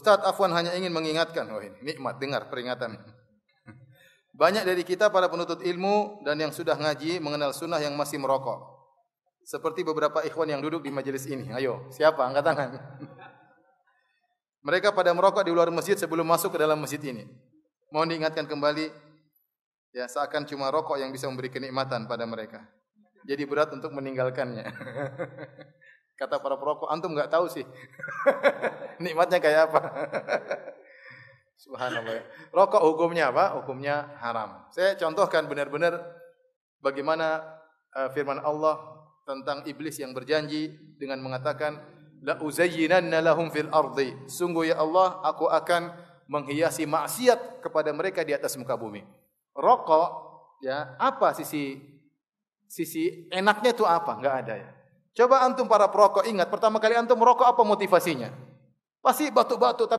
Ustaz Afwan hanya ingin mengingatkan, wah ini nikmat dengar peringatan. Banyak dari kita para penuntut ilmu dan yang sudah ngaji mengenal sunnah yang masih merokok. Seperti beberapa ikhwan yang duduk di majlis ini. Ayo, siapa? Angkat tangan. Mereka pada merokok di luar masjid sebelum masuk ke dalam masjid ini. Mohon diingatkan kembali, ya seakan cuma rokok yang bisa memberi kenikmatan pada mereka. Jadi berat untuk meninggalkannya. Kata para perokok, antum enggak tahu sih. Nikmatnya kayak apa? Subhanallah. Ya. Rokok hukumnya apa? Hukumnya haram. Saya contohkan benar-benar bagaimana uh, firman Allah tentang iblis yang berjanji dengan mengatakan la uzayyinanna lahum fil ardi. Sungguh ya Allah, aku akan menghiasi maksiat kepada mereka di atas muka bumi. Rokok ya, apa sisi sisi enaknya itu apa? Enggak ada ya. Coba antum para perokok ingat, pertama kali antum merokok apa motivasinya? Pasti batuk-batuk, tapi...